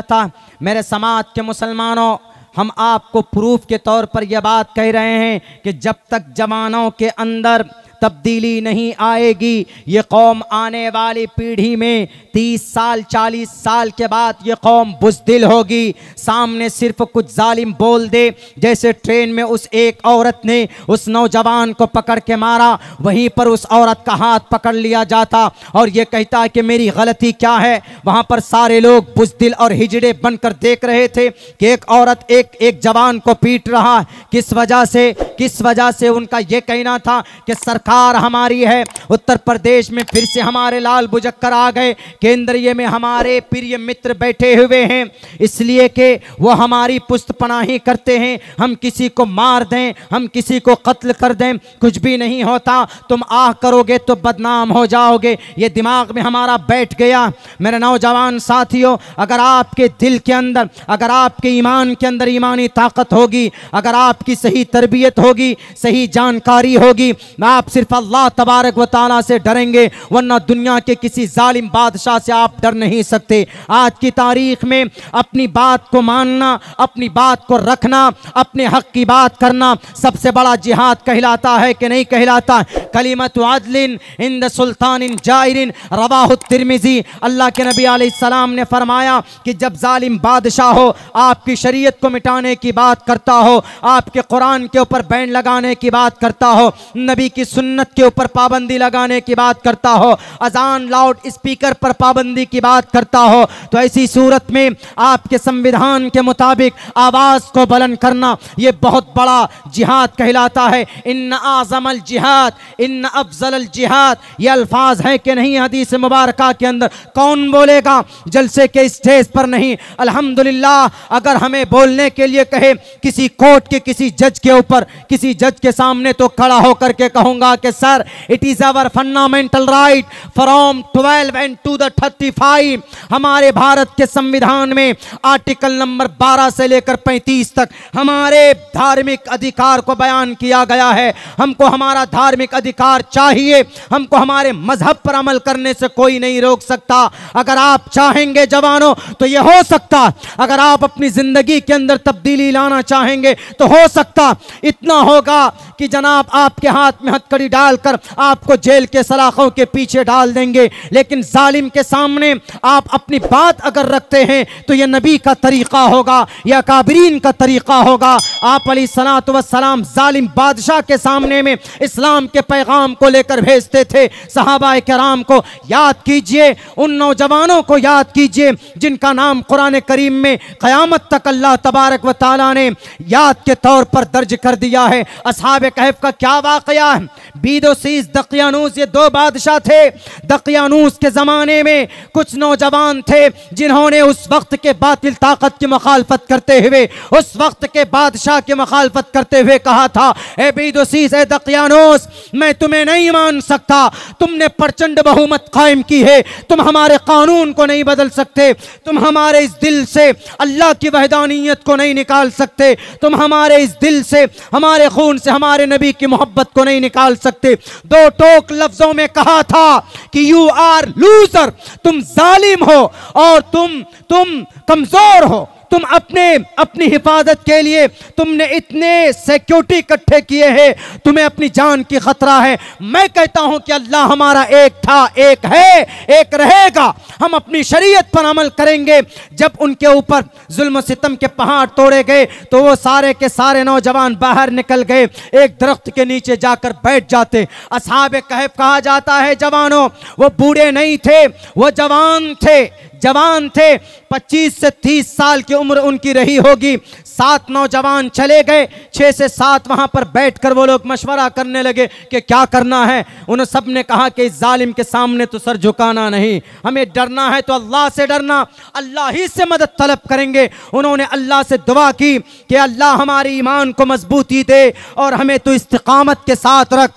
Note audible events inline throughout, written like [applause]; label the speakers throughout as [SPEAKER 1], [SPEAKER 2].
[SPEAKER 1] था मेरे समाज के मुसलमानों हम आपको प्रूफ के तौर पर यह बात कह रहे हैं कि जब तक जवानों के अंदर तब्दीली नहीं आएगी ये कौम आने वाली पीढ़ी में तीस साल चालीस साल के बाद ये कौम बुजदिल होगी सामने सिर्फ कुछ जालिम बोल दे जैसे ट्रेन में उस एक औरत ने उस नौजवान को पकड़ के मारा वहीं पर उस औरत का हाथ पकड़ लिया जाता और ये कहता कि मेरी गलती क्या है वहाँ पर सारे लोग बुजदिल और हिजड़े बनकर देख रहे थे कि एक औरत एक एक जवान को पीट रहा किस वजह से किस वजह से उनका यह कहना था कि सरकार हमारी है उत्तर प्रदेश में फिर से हमारे लाल बुजक्कर आ गए केंद्रीय में हमारे प्रिय मित्र बैठे हुए हैं इसलिए कि वो हमारी पुस्त पनाही करते हैं हम किसी को मार दें हम किसी को कत्ल कर दें कुछ भी नहीं होता तुम आह करोगे तो बदनाम हो जाओगे ये दिमाग में हमारा बैठ गया मेरे नौजवान साथियों अगर आपके दिल के अंदर अगर आपके ईमान के अंदर ईमानी ताकत होगी अगर आपकी सही तरबियत हो होगी सही जानकारी होगी आप सिर्फ अल्लाह तबारक व से डरेंगे वरना दुनिया के किसी जालिम बादशाह से आप डर नहीं सकते आज की तारीख में अपनी बात को मानना अपनी बात को रखना अपने हक की बात करना सबसे बड़ा जिहाद कहलाता है कि नहीं कहलाता कलीमत आदलिन इंद सुल्तान इन जायरिन रवातिरमिजी अल्लाह के नबी आसमाम ने फरमाया कि जब ालिम बादशाह हो आपकी शरीयत को मिटाने की बात करता हो आपके कुरान के ऊपर बैन लगाने की बात करता हो नबी की सुन्नत के ऊपर पाबंदी लगाने की बात करता हो अजान लाउड स्पीकर पर पाबंदी की बात करता हो तो ऐसी सूरत में आपके संविधान के मुताबिक आवाज़ को बुलंद करना ये बहुत बड़ा जिहाद कहलाता है इन आज़मल जिहाद इन अफजल जिहाद ये अल्फाज हैं कि नहीं हदीस मुबारक के अंदर कौन बोलेगा जलसे के स्टेज पर नहीं अल्हम्दुलिल्लाह अगर हमें बोलने के लिए कहे किसी कोर्ट के किसी जज के ऊपर किसी जज के सामने तो खड़ा होकर के कहूंगा कि sir it is our fundamental right from twelve and to the thirty five हमारे भारत के संविधान में आर्टिकल नंबर बारह से लेकर पैंतीस तक हमारे धार्मिक अधिकार को बयान किया गया है हमको हमारा धार्मिक अधिकार चाहिए हमको हमारे मजहब पर अमल करने से कोई नहीं रोक सकता अगर आप चाहेंगे जवानों तो यह हो सकता अगर आप अपनी जिंदगी के अंदर तब्दीली लाना चाहेंगे तो हो सकता इतना होगा कि जनाब आपके हाथ में हथकड़ी डालकर आपको जेल के सलाखों के पीछे डाल देंगे लेकिन जालिम के सामने आप अपनी बात अगर रखते हैं तो यह नबी का तरीक़ा होगा या काबरीन का तरीक़ा होगा आप अली सलात वसलाम ालिम बादशाह के सामने में इस्लाम के पैगाम को लेकर भेजते थे सहाबा कराम को याद कीजिए उन नौजवानों को याद कीजिए जिनका नाम कुरान करीम में क़यामत तक अल्लाह तबारक व ताली ने याद के तौर पर दर्ज कर दिया किया है असहाब कहफ का क्या वाकया है बीदोसीस दकियानूस ये दो बादशाह थे दकियानूस के ज़माने में कुछ नौजवान थे जिन्होंने उस वक्त के बातिल ताकत की मखालफत करते हुए उस वक्त के बादशाह की मखालफत करते हुए कहा था ए बीदोसीस ए दकियानूस मैं तुम्हें नहीं मान सकता तुमने प्रचंड बहुमत कायम की है तुम हमारे कानून को नहीं बदल सकते तुम हमारे इस दिल से अल्लाह की वहदानियत को नहीं निकाल सकते तुम हमारे इस दिल से हमारे हमारे खून से हमारे नबी की मोहब्बत को नहीं निकाल सकते दो टोक लफ्जों में कहा था कि यू आर लूजर तुम जालिम हो और तुम तुम कमजोर हो तुम अपने अपनी हिफाजत के लिए तुमने इतने सिक्योरिटी इकट्ठे किए हैं तुम्हें अपनी जान की खतरा है मैं कहता हूं कि अल्लाह हमारा एक था एक है एक रहेगा हम अपनी शरीयत पर अमल करेंगे जब उनके ऊपर जुल्म सितम के पहाड़ तोड़े गए तो वो सारे के सारे नौजवान बाहर निकल गए एक दरख्त के नीचे जाकर बैठ जाते असहाब कहफ कहा जाता है जवानों वो बूढ़े नहीं थे वो जवान थे जवान थे 25 से 30 साल की उम्र उनकी रही होगी सात नौजवान चले गए छः से सात वहाँ पर बैठकर वो लोग मशवरा करने लगे कि क्या करना है उन सब ने कहा कि इस जालिम के सामने तो सर झुकाना नहीं हमें डरना है तो अल्लाह से डरना अल्लाह ही से मदद तलब करेंगे उन्होंने अल्लाह से दुआ की कि अल्लाह हमारी ईमान को मजबूती दे और हमें तो इस्तकामत के साथ रख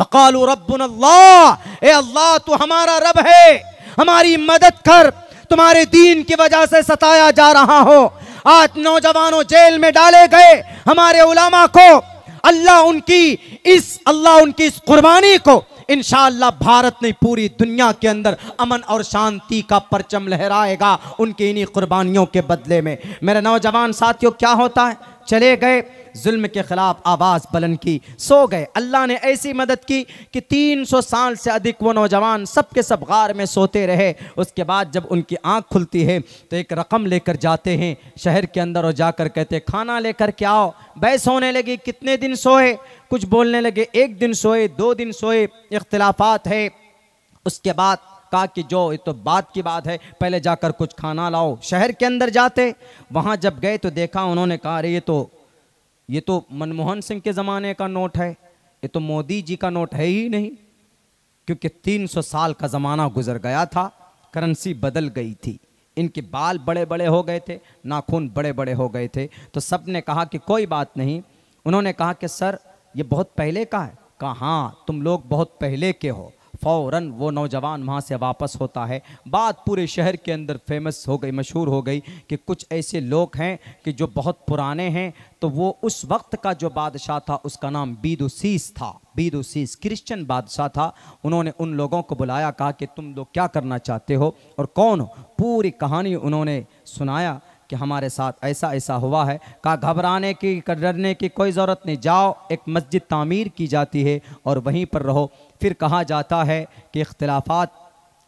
[SPEAKER 1] फ़कालू रबन अल्लाह ए अल्लाह तो हमारा रब है हमारी मदद कर तुम्हारे दीन की वजह से सताया जा रहा हो आज नौजवानों जेल में डाले गए हमारे उलामा को अल्लाह उनकी इस अल्लाह उनकी इस कुर्बानी को इन भारत नहीं पूरी दुनिया के अंदर अमन और शांति का परचम लहराएगा उनकी इन्हीं कुर्बानियों के बदले में मेरे नौजवान साथियों क्या होता है चले गए जुल्म के ख़िलाफ़ आवाज़ बुलंद की सो गए अल्लाह ने ऐसी मदद की कि 300 साल से अधिक वो नौजवान सब के सब गार में सोते रहे उसके बाद जब उनकी आँख खुलती है तो एक रकम लेकर जाते हैं शहर के अंदर और जाकर कहते खाना लेकर के आओ बैस होने लगी कितने दिन सोए कुछ बोलने लगे एक दिन सोए दो दिन सोए इख्तलाफात है उसके बाद कहा कि जो ये तो बात की बात है पहले जाकर कुछ खाना लाओ शहर के अंदर जाते वहाँ जब गए तो देखा उन्होंने कहा अरे ये तो ये तो मनमोहन सिंह के ज़माने का नोट है ये तो मोदी जी का नोट है ही नहीं क्योंकि 300 साल का ज़माना गुजर गया था करेंसी बदल गई थी इनके बाल बड़े बड़े हो गए थे नाखून बड़े बड़े हो गए थे तो सब ने कहा कि कोई बात नहीं उन्होंने कहा कि सर ये बहुत पहले का है कहा हाँ तुम लोग बहुत पहले के हो फ़ौरन वो नौजवान वहाँ से वापस होता है बात पूरे शहर के अंदर फेमस हो गई मशहूर हो गई कि कुछ ऐसे लोग हैं कि जो बहुत पुराने हैं तो वो उस वक्त का जो बादशाह था उसका नाम बीदुसीस था बीदुसीस क्रिश्चियन बादशाह था उन्होंने उन लोगों को बुलाया कहा कि तुम लोग क्या करना चाहते हो और कौन हो पूरी कहानी उन्होंने सुनाया कि हमारे साथ ऐसा ऐसा हुआ है कहा घबराने की डरने की कोई ज़रूरत नहीं जाओ एक मस्जिद तामीर की जाती है और वहीं पर रहो फिर कहा जाता है कि इख्तलाफात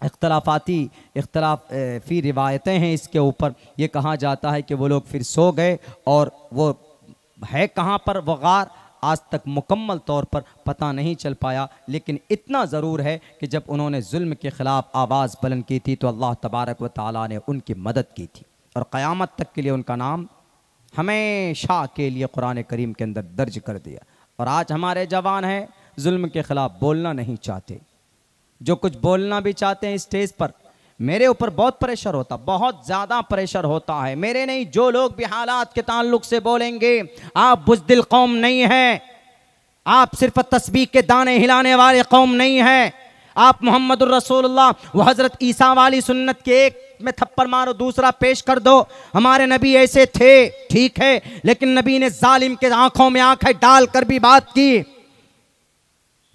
[SPEAKER 1] इख्तलाफाती इख्तलाफ फी रिवायतें हैं इसके ऊपर ये कहा जाता है कि वो लोग फिर सो गए और वो है कहाँ पर वार आज तक मुकम्मल तौर पर पता नहीं चल पाया लेकिन इतना ज़रूर है कि जब उन्होंने जुल्म के ख़िलाफ़ आवाज़ बुलंद की थी तो अल्लाह तबारक व ताली ने उनकी मदद की थी और क़यामत तक के लिए उनका नाम हमेशा के लिए कुरान करीम के अंदर दर्ज कर दिया और आज हमारे जवान हैं जुल्म के ख़िलाफ़ बोलना नहीं चाहते जो कुछ बोलना भी चाहते हैं स्टेज पर मेरे ऊपर बहुत प्रेशर होता बहुत ज़्यादा प्रेशर होता है मेरे नहीं जो लोग भी हालात के ताल्लुक से बोलेंगे आप बुजदिल कौम नहीं हैं आप सिर्फ तस्बी के दाने हिलाने वाले कौम नहीं हैं आप मोहम्मद रसोल्ला व हज़रत ईसा वाली सुन्नत के एक में थप्पड़ मारो दूसरा पेश कर दो हमारे नबी ऐसे थे ठीक है लेकिन नबी ने जालिम के आंखों में आंखें डाल कर भी बात की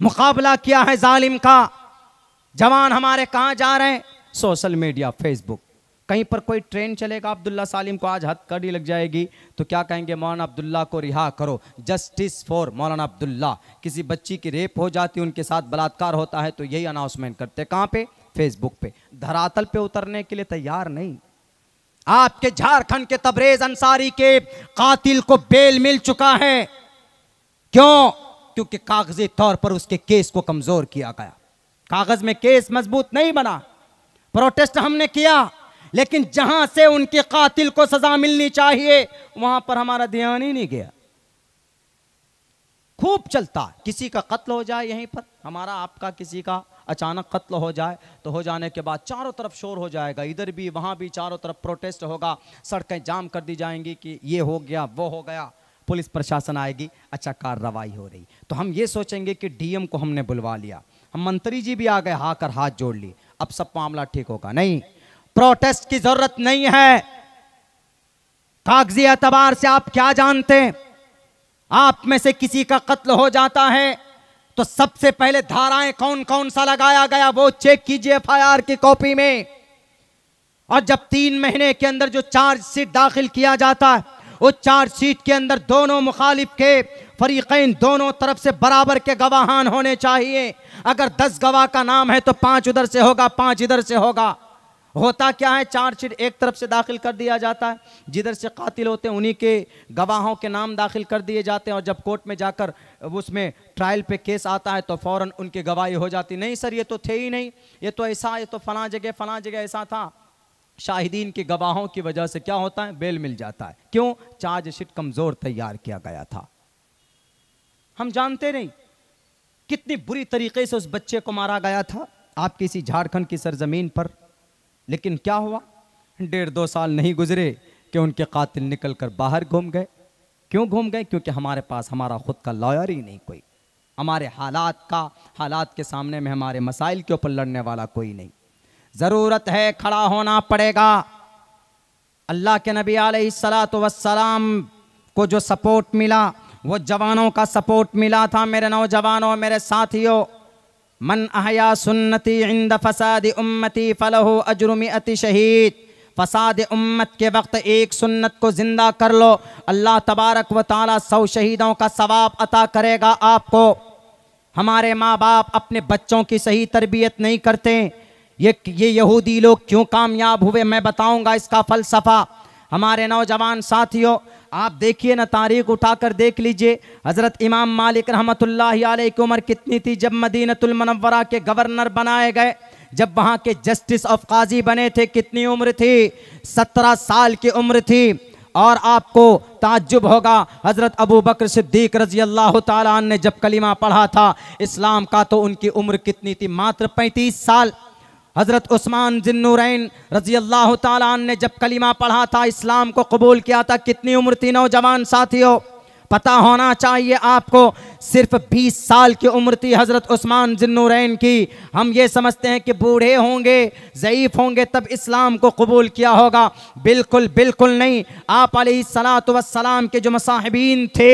[SPEAKER 1] मुकाबला किया है जालिम का जवान हमारे कहाँ जा रहे हैं सोशल मीडिया फेसबुक कहीं पर कोई ट्रेन चलेगा अब्दुल्ला सालिम को आज हथकड़ी लग जाएगी तो क्या कहेंगे मौलाना अब्दुल्ला को रिहा करो जस्टिस फॉर मौलाना अब्दुल्ला किसी बच्ची की रेप हो जाती उनके साथ बलात्कार होता है तो यही अनाउंसमेंट करते कहाँ पे फेसबुक पे धरातल पे उतरने के लिए तैयार नहीं आपके झारखंड के तबरेज अंसारी के कातिल को बेल मिल चुका है क्यों क्योंकि कागजी तौर पर उसके केस को कमजोर किया गया कागज में केस मजबूत नहीं बना प्रोटेस्ट हमने किया लेकिन जहां से उनके कातिल को सजा मिलनी चाहिए वहां पर हमारा ध्यान ही नहीं गया खूब चलता किसी का कत्ल हो जाए यहीं पर हमारा आपका किसी का अचानक कत्ल हो जाए तो हो जाने के बाद चारों तरफ शोर हो जाएगा इधर भी वहां भी चारों तरफ प्रोटेस्ट होगा सड़कें जाम कर दी जाएंगी कि ये हो गया वो हो गया पुलिस प्रशासन आएगी अच्छा कार्रवाई हो रही तो हम ये सोचेंगे कि डीएम को हमने बुलवा लिया हम मंत्री जी भी आ गए हाकर हाथ जोड़ लिए अब सब मामला ठीक होगा नहीं प्रोटेस्ट की जरूरत नहीं है कागजी एतबार से आप क्या जानते हैं आप में से किसी का कत्ल हो जाता है तो सबसे पहले धाराएं कौन कौन सा लगाया गया वो चेक कीजिए एफ की कॉपी में और जब तीन महीने के अंदर जो चार्जशीट दाखिल किया जाता है उस चार्जशीट के अंदर दोनों मुखालिफ के फरीकैन दोनों तरफ से बराबर के गवाहान होने चाहिए अगर दस गवाह का नाम है तो पांच उधर से होगा पांच इधर से होगा होता क्या है चार्जशीट एक तरफ से दाखिल कर दिया जाता है जिधर से कातिल होते हैं उन्हीं के गवाहों के नाम दाखिल कर दिए जाते हैं और जब कोर्ट में जाकर उसमें ट्रायल पे केस आता है तो फ़ौर उनकी गवाही हो जाती नहीं सर ये तो थे ही नहीं ये तो ऐसा ये तो फ़लाँ जगह फ़लाँ जगह ऐसा था शाहिदीन के गवाहों की वजह से क्या होता है बेल मिल जाता है क्यों चार्जशीट कमज़ोर तैयार किया गया था हम जानते नहीं कितनी बुरी तरीके से उस बच्चे को मारा गया था आप किसी झारखंड की सरजमीन पर लेकिन क्या हुआ डेढ़ दो साल नहीं गुजरे कि उनके कातिल निकल कर बाहर घूम गए क्यों घूम गए क्योंकि हमारे पास हमारा खुद का लॉयर ही नहीं कोई हमारे हालात का हालात के सामने में हमारे मसाइल के ऊपर लड़ने वाला कोई नहीं ज़रूरत है खड़ा होना पड़ेगा अल्लाह के नबी आलत वसलाम को जो सपोर्ट मिला वो जवानों का सपोर्ट मिला था मेरे नौजवानों मेरे साथियों मन अहया सुन्नति इंद फसाद उम्मती फ़लह अजरमियत शहीद फसाद उम्मत के वक्त एक सुन्नत को ज़िंदा कर लो अल्लाह तबारक व ताली सौ शहीदों का सवाब अता करेगा आपको हमारे माँ बाप अपने बच्चों की सही तरबियत नहीं करते ये ये यहूदी लोग क्यों कामयाब हुए मैं बताऊँगा इसका फ़लसफ़ा हमारे नौजवान साथियों आप देखिए ना तारीख उठाकर देख लीजिए हज़रत इमाम मालिक रहमतुल्ला की उम्र कितनी थी जब मदीनतुलमनवरा के गवर्नर बनाए गए जब वहाँ के जस्टिस ऑफ काजी बने थे कितनी उम्र थी सत्रह साल की उम्र थी और आपको ताज्जुब होगा हज़रत अबू बकर सिद्दीक रजी अल्लाह तब कलीमा पढ़ा था इस्लाम का तो उनकी उम्र कितनी थी मात्र पैंतीस साल हज़रत उस्मान जिन्नूरैन रज़ी अल्लाह तन ने जब कलिमा पढ़ा था इस्लाम को कबूल किया था कितनी उम्र थी नौजवान साथियों पता होना चाहिए आपको सिर्फ 20 साल की उम्र थी हज़रत उस्मान जिन्नूरैन की हम ये समझते हैं कि बूढ़े होंगे ज़यीफ़ होंगे तब इस्लाम को कबूल किया होगा बिल्कुल बिल्कुल नहीं आप सलात वसलाम के जो मसाहबीन थे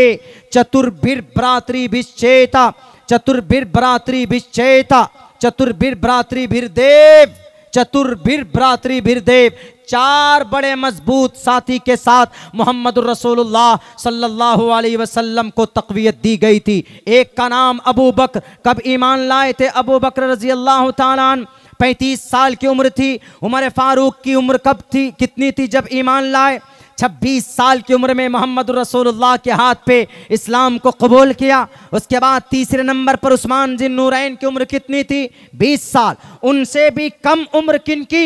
[SPEAKER 1] चतुर्भिर बरातरी भी चेता चतुर्भिर बरातरी भी चेता चतुर्भीर भ्रातृ भीर देव चतुर्भीर भ्रातृ भीर देव चार बड़े मजबूत साथी के साथ मोहम्मद रसूलुल्लाह सल्लल्लाहु अलैहि वसल्लम को तकवीत दी गई थी एक का नाम अबू बकर कब ईमान लाए थे अबू बकर रजी अल्लाह तन पैंतीस साल की उम्र थी उमर फारूक की उम्र कब थी कितनी थी जब ईमान लाए छब्बीस साल की उम्र में मोहम्मद रसूलुल्लाह के हाथ पे इस्लाम को कबूल किया उसके बाद तीसरे नंबर पर उस्मान जिन नूरैन की उम्र कितनी थी बीस साल उनसे भी कम उम्र किन की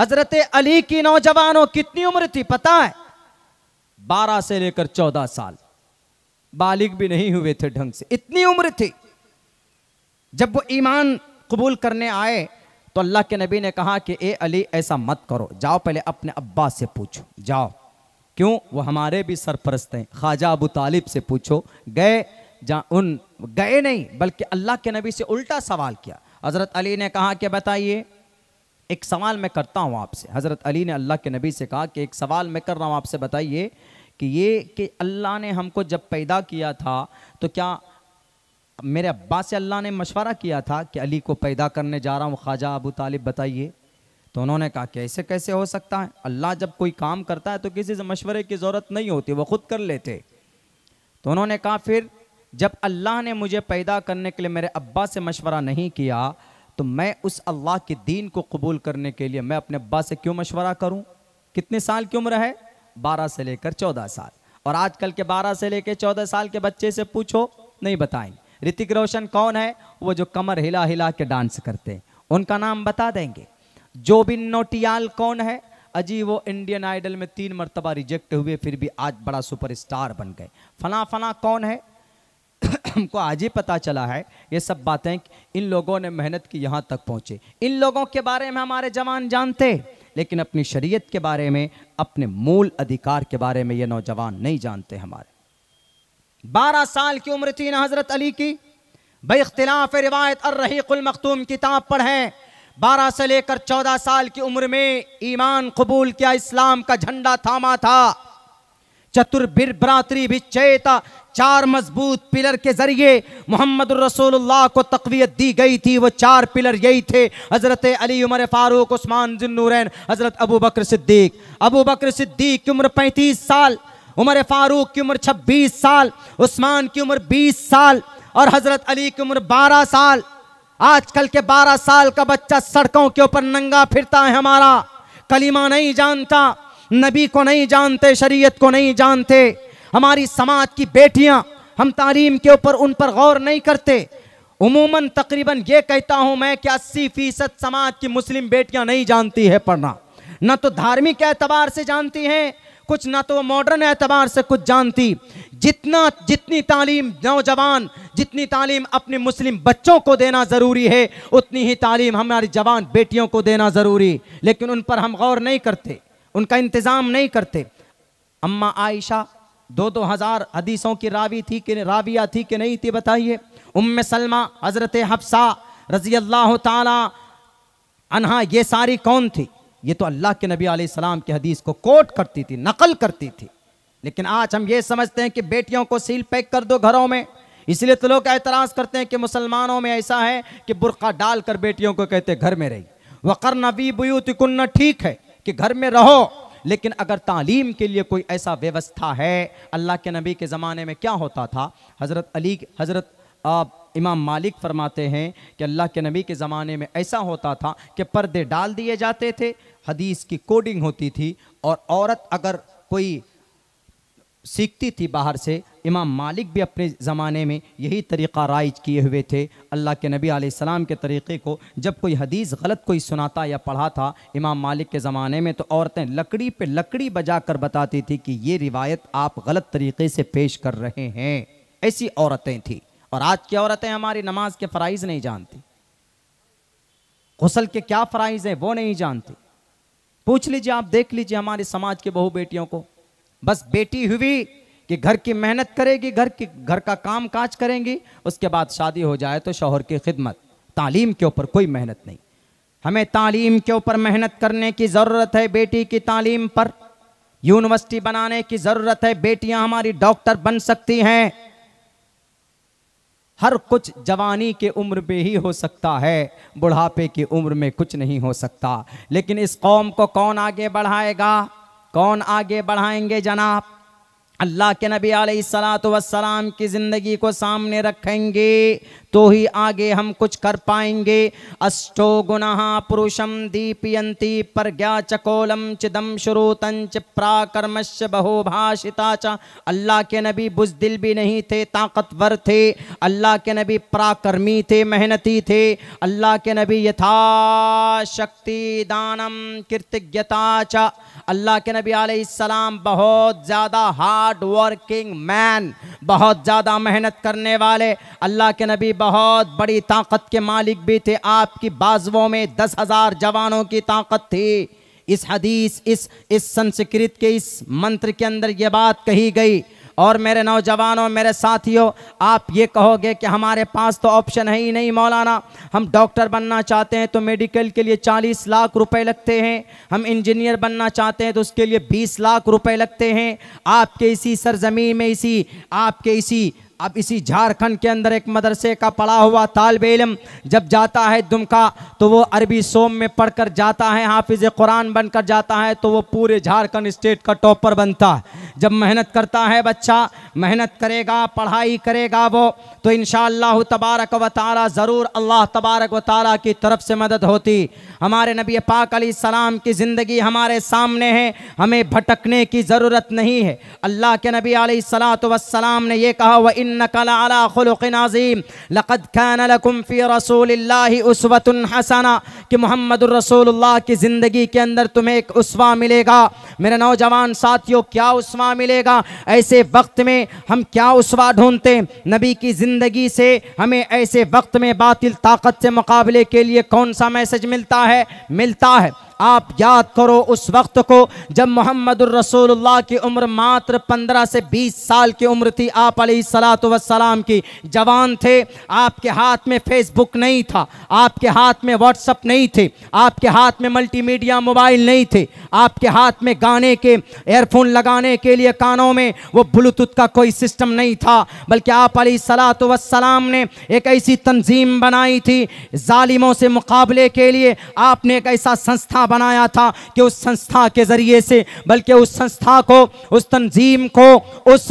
[SPEAKER 1] हजरत अली की नौजवानों कितनी उम्र थी पता है बारह से लेकर चौदह साल बालिग भी नहीं हुए थे ढंग से इतनी उम्र थी जब वो ईमान कबूल करने आए तो अल्लाह के नबी ने कहा कि ए अली ऐसा मत करो जाओ पहले अपने अब्बा से पूछो जाओ क्यों वो हमारे भी सरपरस्त हैं ख्वाजा अबू तालिब से पूछो गए जा उन गए नहीं बल्कि अल्लाह के नबी से उल्टा सवाल किया हज़रत अली ने कहा कि बताइए एक सवाल मैं करता हूँ आपसे हज़रत अली ने अल्लाह के नबी से कहा कि एक सवाल मैं कर रहा हूँ आपसे बताइए कि ये कि अल्लाह ने हमको जब पैदा किया था तो क्या मेरे अब्बा से अल्लाह ने मशवरा किया था कि अली को पैदा करने जा रहा हूँ ख्वाजा अबू तालिब बताइए तो उन्होंने कहा कि ऐसे कैसे हो सकता है अल्लाह जब कोई काम करता है तो किसी से मशवरे की ज़रूरत नहीं होती वो खुद कर लेते तो उन्होंने कहा फिर जब अल्लाह ने मुझे पैदा करने के लिए मेरे अब्बा से मशवरा नहीं किया तो मैं उस अल्लाह के दीन को कबूल करने के लिए मैं अपने अब्बा से क्यों मशवरा करूँ कितने साल की उम्र है बारह से लेकर चौदह साल और आजकल के बारह से लेकर चौदह साल के बच्चे से पूछो नहीं बताएंगे ऋतिक रोशन कौन है वो जो कमर हिला हिला के डांस करते हैं उनका नाम बता देंगे जोबिन नोटियाल कौन है अजी वो इंडियन आइडल में तीन मरतबा रिजेक्ट हुए फिर भी आज बड़ा सुपरस्टार बन गए फना फना कौन है [coughs] हमको आज ही पता चला है ये सब बातें इन लोगों ने मेहनत की यहाँ तक पहुँचे इन लोगों के बारे में हमारे जवान जानते लेकिन अपनी शरीयत के बारे में अपने मूल अधिकार के बारे में ये नौजवान नहीं जानते हमारे बारह साल की उम्र थी ना हज़रत अली की रिवायत इख्तिलाफ रही कुल मखतूम किताब पढ़ें बारह से लेकर चौदह साल की उम्र में ईमान कबूल किया इस्लाम का झंडा थामा था चतुर्भिर बरातरी भी चेता चार मजबूत पिलर के जरिए मोहम्मद रसोल्ला को तकवीत दी गई थी वो चार पिलर यही थे हज़रत अली उमर फ़ारूक उस्मान जिनूरैन हज़रत अबू बकर सिद्दीक अबू बकर सिद्दीक की उम्र पैंतीस साल उमर फ़ारूक की उम्र छब्बीस साल उस्मान की उम्र बीस साल और हज़रत अली की उम्र बारह साल आजकल के 12 साल का बच्चा सड़कों के ऊपर नंगा फिरता है हमारा कलीमा नहीं जानता नबी को नहीं जानते शरीयत को नहीं जानते हमारी समाज की बेटियां हम तालीम के ऊपर उन पर गौर नहीं करते उमूमन तकरीबन ये कहता हूँ मैं कि अस्सी फ़ीसद समाज की मुस्लिम बेटियां नहीं जानती है पढ़ना न तो धार्मिक एतबार से जानती हैं कुछ ना तो वो मॉडर्न एतबार से कुछ जानती जितना जितनी तालीम नौजवान जितनी तालीम अपने मुस्लिम बच्चों को देना ज़रूरी है उतनी ही तालीम हमारी जवान बेटियों को देना ज़रूरी लेकिन उन पर हम गौर नहीं करते उनका इंतज़ाम नहीं करते अम्मा आयशा दो दो हज़ार हदीसों की रावी थी कि राविया थी कि नहीं थी बताइए उम सलमा हज़रत हफ्सा रज़ी अल्लाह तला अनहा ये सारी कौन थी ये तो अल्लाह के नबी आलाम की हदीस को कोट करती थी नकल करती थी लेकिन आज हम ये समझते हैं कि बेटियों को सील पैक कर दो घरों में इसलिए तो लोग एतराज़ करते हैं कि मुसलमानों में ऐसा है कि बुरका डाल कर बेटियों को कहते घर में रही वकर नबी बुतिकुन्न ठीक है कि घर में रहो लेकिन अगर तालीम के लिए कोई ऐसा व्यवस्था है अल्लाह के नबी के ज़माने में क्या होता था हज़रत अली हज़रत इमाम मालिक फरमाते हैं कि अल्लाह के नबी के ज़माने में ऐसा होता था कि पर्दे डाल दिए जाते थे हदीस की कोडिंग होती थी और औरत अगर कोई सीखती थी बाहर से इमाम मालिक भी अपने ज़माने में यही तरीक़ा राइज किए हुए थे अल्लाह के नबी आसमाम के तरीक़े को जब कोई हदीस गलत कोई सुनाता या पढ़ा था इमाम मालिक के ज़माने में तो औरतें लकड़ी पे लकड़ी बजा कर बताती थी कि ये रिवायत आप गलत तरीक़े से पेश कर रहे हैं ऐसी औरतें थी और आज की औरतें हमारी नमाज के फ़राइज़ नहीं जानती गसल के क्या फ़राइज़ हैं वो नहीं जानती पूछ लीजिए आप देख लीजिए हमारे समाज के बहु बेटियों को बस बेटी हुई कि घर की मेहनत करेगी घर की घर का काम काज करेंगी उसके बाद शादी हो जाए तो शोहर की खिदमत तालीम के ऊपर कोई मेहनत नहीं हमें तालीम के ऊपर मेहनत करने की ज़रूरत है बेटी की तालीम पर यूनिवर्सिटी बनाने की ज़रूरत है बेटियां हमारी डॉक्टर बन सकती हैं हर कुछ जवानी के उम्र में ही हो सकता है बुढ़ापे की उम्र में कुछ नहीं हो सकता लेकिन इस कौम को कौन आगे बढ़ाएगा कौन आगे बढ़ाएंगे जनाब अल्लाह के नबी सलात वसलाम की ज़िंदगी को सामने रखेंगे तो ही आगे हम कुछ कर पाएंगे अष्टो गुण पुरुषम दीपयती प्रज्ञा चकोलम चिदम श्रोतन च बहुभाषिता च अल्लाह के नबी बुजदिल भी नहीं थे ताकतवर थे अल्लाह के नबी प्राकर्मी थे मेहनती थे अल्लाह के नबी यथाशक्ति दानम कृतज्ञता च अल्लाह के नबी आलाम बहुत ज़्यादा हार्ड वर्किंग मैन बहुत ज़्यादा मेहनत करने वाले अल्लाह के नबी बहुत बड़ी ताकत के मालिक भी थे आपकी बाजुओं में दस हजार जवानों की ताकत थी इस हदीस इस इस संस्कृत के इस मंत्र के अंदर ये बात कही गई और मेरे नौजवानों मेरे साथियों आप ये कहोगे कि हमारे पास तो ऑप्शन है ही नहीं मौलाना हम डॉक्टर बनना चाहते हैं तो मेडिकल के लिए 40 लाख रुपए लगते हैं हम इंजीनियर बनना चाहते हैं तो उसके लिए 20 लाख रुपए लगते हैं आपके इसी सरजमीन में इसी आपके इसी अब इसी झारखंड के अंदर एक मदरसे का पड़ा हुआ तालब इलम जब जाता है दुमका तो वो अरबी सोम में पढ़कर जाता है हाफिज़ कुरान बनकर जाता है तो वो पूरे झारखंड स्टेट का टॉपर बनता है जब मेहनत करता है बच्चा मेहनत करेगा पढ़ाई करेगा वो तो इन तबारक व तारा ज़रूर अल्लाह तबारक व तारा की तरफ से मदद होती हमारे नबी पाक सलाम की ज़िंदगी हमारे सामने है हमें भटकने की ज़रूरत नहीं है अल्लाह के नबी सलात वसलाम ने यह कहा व इन إنك لعلى خلق عظيم كان لكم في رسول الله أسوة حسنة कि मोहम्मद रसूलुल्लाह की ज़िंदगी के अंदर तुम्हें एक उस्वा मिलेगा मेरे नौजवान साथियों क्या उस्वा मिलेगा ऐसे वक्त में हम क्या उस्वा ढूंढते नबी की ज़िंदगी से हमें ऐसे वक्त में बातिल ताकत से मुकाबले के लिए कौन सा मैसेज मिलता है मिलता है आप याद करो उस वक्त को जब मोहम्मद रसूलुल्लाह की उम्र मात्र पंद्रह से बीस साल की उम्र थी आप सलात वसलाम की जवान थे आपके हाथ में फेसबुक नहीं था आपके हाथ में व्हाट्सअप नहीं थे आपके हाथ में मल्टीमीडिया मोबाइल नहीं थे आपके हाथ में गाने के एयरफोन लगाने के लिए कानों में वो ब्लूटूथ का कोई सिस्टम नहीं था बल्कि आप सलात वसलाम ने एक ऐसी तंजीम बनाई थी ालिमों से मुकाबले के लिए आपने एक ऐसा संस्था बनाया था कि उस संस्था के ज़रिए से बल्कि उस संस्था को उस तंजीम को उस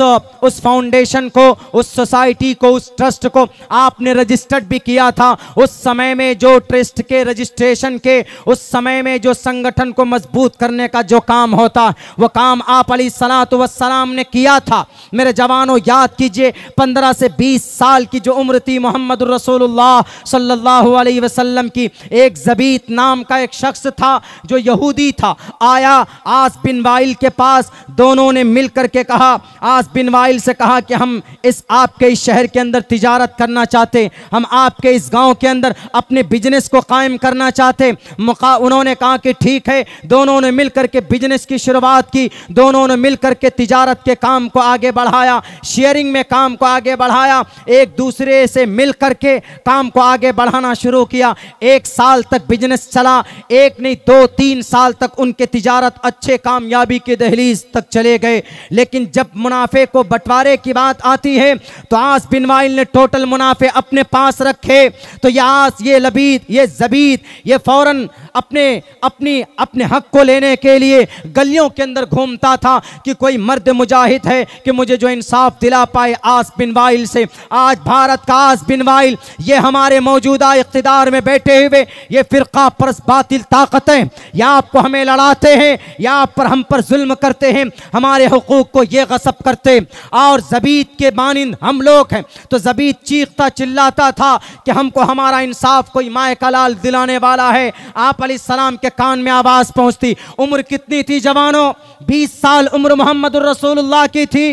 [SPEAKER 1] उस फाउंडेशन को उस सोसाइटी को उस ट्रस्ट को आपने रजिस्टर्ड भी किया था उस समय में जो ट्रस्ट के रजिस्ट्रेशन के उस समय में जो संगठन को मजबूत करने का जो काम होता वो काम आप अली सलात वसलाम ने किया था मेरे जवानों याद कीजिए पंद्रह से बीस साल की जो उम्र थी मोहम्मद रसोल्ला सल्ला वसलम की एक जबीत नाम का एक शख्स था जो यहूदी था आया आस बिन वाइल के पास दोनों ने मिल करके कहा आस बिन वाइल से कहा कि हम इस आपके इस शहर के अंदर तिजारत करना चाहते हम आपके इस गांव के अंदर अपने बिजनेस को कायम करना चाहते मुका उन्होंने कहा कि ठीक है दोनों ने मिल करके बिजनेस की शुरुआत की दोनों ने मिल करके तिजारत के काम को आगे बढ़ाया शेयरिंग में काम को आगे बढ़ाया एक दूसरे से मिल करके काम को आगे बढ़ाना शुरू किया एक साल तक बिजनेस चला एक नहीं दो तीन साल तक उनके तजारत अच्छे कामयाबी की दहलीज तक चले गए लेकिन जब मुनाफे को बंटवारे की बात आती है तो आस बिन वाइल ने टोटल मुनाफे अपने पास रखे तो ये आस ये लबीद ये जबीद ये फ़ौरन अपने अपनी अपने हक को लेने के लिए गलियों के अंदर घूमता था कि कोई मर्द मुजाहिद है कि मुझे जो इंसाफ दिला पाए आस बिन वाइल से आज भारत का आस बिन वाइल ये हमारे मौजूदा इकतदार में बैठे हुए ये फ़िरका परस बातिल ताकतें या आप हमें लड़ाते हैं या आप पर हम पर जुल्म करते हैं हमारे हकूक़ को ये गसब करते और जबीत के मानंद हम लोग हैं तो जबीत चीखता चिल्लाता था कि हमको हमारा इंसाफ कोई माए कलाल दिलाने वाला है आप सलाम के कान में आवाज़ पहुँचती उम्र कितनी थी जवानों बीस साल उम्र मोहम्मद रसूलुल्लाह की थी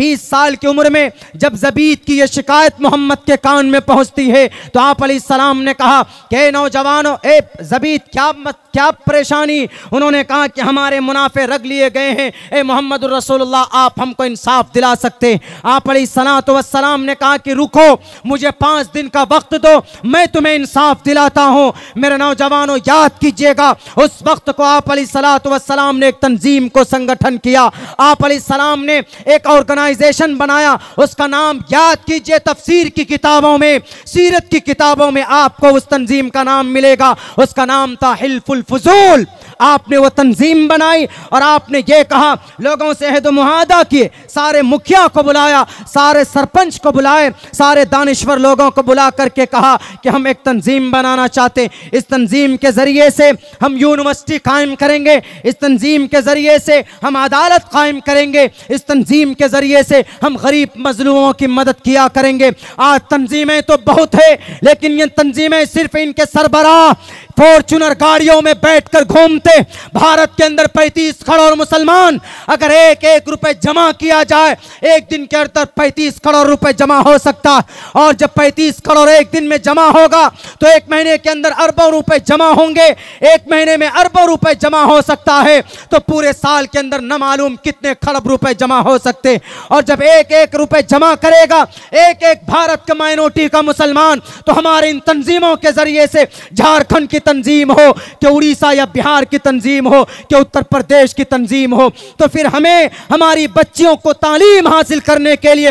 [SPEAKER 1] बीस साल की उम्र में जब जबीत की यह शिकायत मोहम्मद के कान में पहुँचती है तो आप सलाम ने कहा कि नौजवानों ए जबीत क्या मत क्या सब परेशानी उन्होंने कहा कि हमारे मुनाफे रख लिए गए हैं ए मोहम्मद रसोल्ला आप हमको इंसाफ दिला सकते आप अली सलात वसलाम ने कहा कि रुको मुझे पाँच दिन का वक्त दो मैं तुम्हें इंसाफ दिलाता हूँ मेरे नौजवानों याद कीजिएगा उस वक्त को आप अली सलात वसलाम ने एक तंजीम को संगठन किया आप अली सलाम ने एक ऑर्गेनाइजेशन बनाया उसका नाम याद कीजिए तफसीर की किताबों में सीरत की किताबों में आपको उस तंजीम का नाम मिलेगा उसका नाम था हिल्फुल नजूल आपने वो तंजीम बनाई और आपने ये कहा लोगों से अहद महादा किए सारे मुखिया को बुलाया सारे सरपंच को बुलाए सारे दानश्वर लोगों को बुला करके कहा कि हम एक तंजीम बनाना चाहते इस तंजीम के ज़रिए से हम यूनिवर्सिटी कायम करेंगे इस तंजीम के ज़रिए से हम अदालत कायम करेंगे इस तंजीम के ज़रिए से हम गरीब मजलूमों की मदद किया करेंगे आज तंजीमें तो बहुत है लेकिन ये तंजीमें सिर्फ इनके सरबराह फॉर्चुनर गाड़ियों में बैठकर घूमते भारत के अंदर पैंतीस करोड़ मुसलमान अगर एक एक रुपए जमा किया जाए एक दिन के अंदर पैंतीस करोड़ रुपए जमा हो सकता और जब पैंतीस करोड़ एक दिन में जमा होगा तो एक महीने के अंदर अरबों रुपए जमा होंगे एक महीने में अरबों रुपए जमा हो सकता है तो पूरे साल के अंदर न मालूम कितने खरब रुपए जमा हो सकते और जब एक एक रुपए जमा करेगा एक एक भारत का माइनोरिटी का मुसलमान तो हमारे इन तंजीमों के जरिए से झारखंड की तंजीम हो कि उड़ीसा या बिहार की तंजीम हो कि उत्तर प्रदेश की तंजीम हो तो फिर हमें हमारी बच्चियों को तालीम हासिल करने के लिए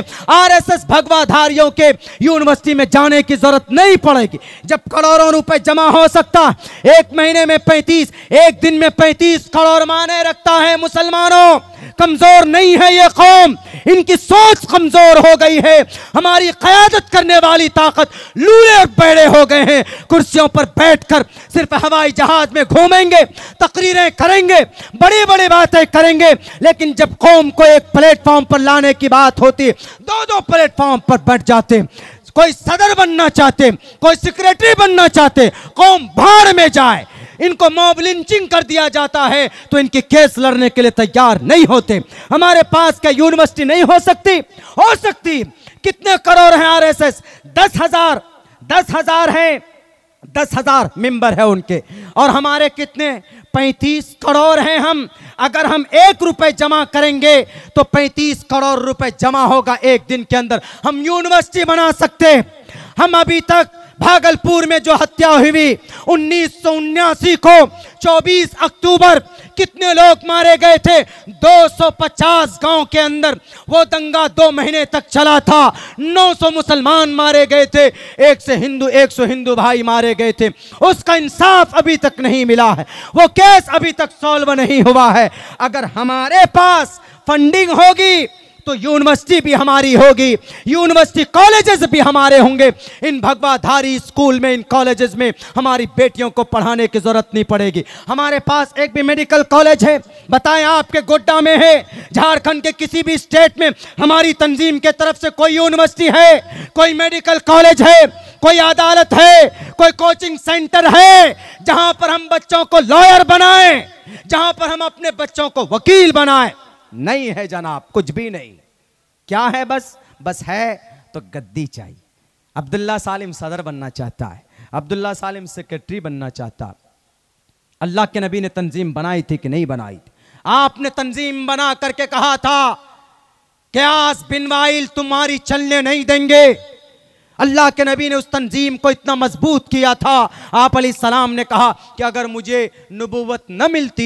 [SPEAKER 1] एस भगवाधारियों के यूनिवर्सिटी में जाने की ज़रूरत नहीं पड़ेगी जब करोड़ों रुपए जमा हो सकता एक महीने में पैंतीस एक दिन में पैंतीस करोड़ माने रखता है मुसलमानों कमज़ोर नहीं है ये कौम इनकी सोच कमज़ोर हो गई है हमारी क़्यादत करने वाली ताकत लूले और बेड़े हो गए हैं कुर्सियों पर बैठकर सिर्फ हवाई जहाज में घूमेंगे तकरीरें करेंगे बड़ी बड़ी बातें करेंगे लेकिन जब कौम को एक प्लेटफॉर्म पर लाने की बात होती दो दो प्लेटफॉर्म पर बैठ जाते कोई सदर बनना चाहते कोई सेक्रेटरी बनना चाहते कौम भाड़ में जाए इनको मॉब लिंचिंग कर दिया जाता है तो इनके केस लड़ने के लिए तैयार नहीं होते हमारे पास क्या यूनिवर्सिटी नहीं हो सकती हो सकती कितने करोड़ हैं आरएसएस दस हजार दस हजार हैं दस हजार मेंबर है उनके और हमारे कितने पैंतीस करोड़ हैं हम अगर हम एक रुपए जमा करेंगे तो पैंतीस करोड़ रुपए जमा होगा एक दिन के अंदर हम यूनिवर्सिटी बना सकते हम अभी तक भागलपुर में जो हत्या हुई उन्नीस को 24 अक्टूबर कितने लोग मारे गए थे 250 गांव के अंदर वो दंगा दो महीने तक चला था 900 मुसलमान मारे गए थे एक से हिंदू एक सौ हिंदू भाई मारे गए थे उसका इंसाफ अभी तक नहीं मिला है वो केस अभी तक सॉल्व नहीं हुआ है अगर हमारे पास फंडिंग होगी तो यूनिवर्सिटी भी हमारी होगी यूनिवर्सिटी कॉलेजेस भी हमारे होंगे इन भगवाधारी स्कूल में इन कॉलेजेस में हमारी बेटियों को पढ़ाने की ज़रूरत नहीं पड़ेगी हमारे पास एक भी मेडिकल कॉलेज है बताएं आपके गोड्डा में है झारखंड के किसी भी स्टेट में हमारी तंजीम के तरफ से कोई यूनिवर्सिटी है कोई मेडिकल कॉलेज है कोई अदालत है कोई कोचिंग सेंटर है जहां पर हम बच्चों को लॉयर बनाएं जहां पर हम अपने बच्चों को वकील बनाएं नहीं है जनाब कुछ भी नहीं क्या है बस बस है तो गद्दी चाहिए अब्दुल्ला सालिम सदर बनना चाहता है अब्दुल्ला सालिम सेक्रेटरी बनना चाहता है अल्लाह के नबी ने तंजीम बनाई थी कि नहीं बनाई थी आपने तंजीम बना करके कहा था क्या बिनवाइल बिन वाइल तुम्हारी चलने नहीं देंगे अल्लाह के नबी ने उस तंजीम को इतना मजबूत किया था आप सलाम ने कहा कि अगर मुझे नबूवत न मिलती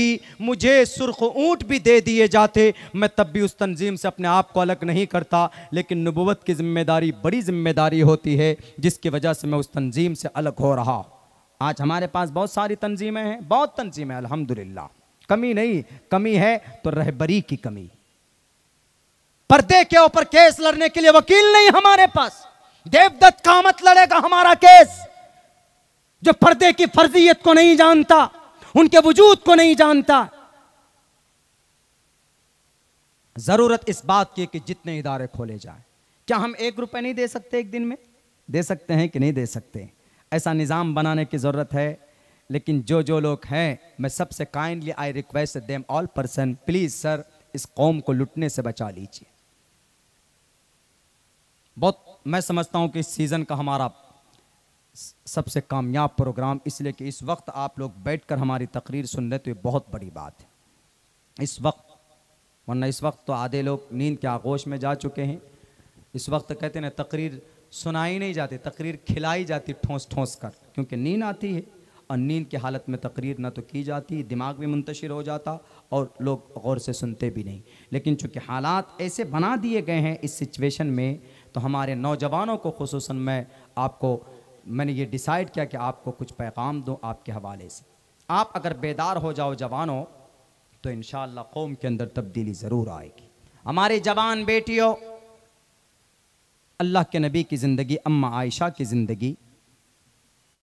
[SPEAKER 1] मुझे सुर्ख ऊँट भी दे दिए जाते मैं तब भी उस तंजीम से अपने आप को अलग नहीं करता लेकिन नबूवत की जिम्मेदारी बड़ी जिम्मेदारी होती है जिसकी वजह से मैं उस तंजीम से अलग हो रहा आज हमारे पास बहुत सारी तंजीमें हैं बहुत तंजीमें अलहमदिल्ला कमी नहीं कमी है तो रहबरी की कमी पर्दे के ऊपर केस लड़ने के लिए वकील नहीं हमारे पास देवदत्त कामत लड़ेगा हमारा केस जो पर्दे की फर्जियत को नहीं जानता उनके वजूद को नहीं जानता जरूरत इस बात की कि जितने इदारे खोले जाए क्या हम एक रुपए नहीं दे सकते एक दिन में दे सकते हैं कि नहीं दे सकते ऐसा निज़ाम बनाने की ज़रूरत है लेकिन जो जो लोग हैं मैं सबसे kindly I request them all person please sir इस कौम को लुटने से बचा लीजिए बहुत मैं समझता हूँ कि इस सीज़न का हमारा सबसे कामयाब प्रोग्राम इसलिए कि इस वक्त आप लोग बैठकर हमारी तकरीर सुन रहे तो ये बहुत बड़ी बात है इस वक्त वरना इस वक्त तो आधे लोग नींद के आगोश में जा चुके हैं इस वक्त कहते ना तकरीर सुनाई नहीं जाती तकरीर खिलाई जाती ठोंस ठोंस कर क्योंकि नींद आती है और नींद की हालत में तकरीर ना तो की जाती दिमाग भी मुंतशिर हो जाता और लोग गौर से सुनते भी नहीं लेकिन चूँकि हालात ऐसे बना दिए गए हैं इस सिचुएशन में तो हमारे नौजवानों को खसूस मैं आपको मैंने ये डिसाइड किया कि आपको कुछ पैगाम दूँ आपके हवाले से आप अगर बेदार हो जाओ जवानों तो इन कौम के अंदर तब्दीली ज़रूर आएगी हमारे जवान बेटियों अल्लाह के नबी की ज़िंदगी अम्मा आयशा की ज़िंदगी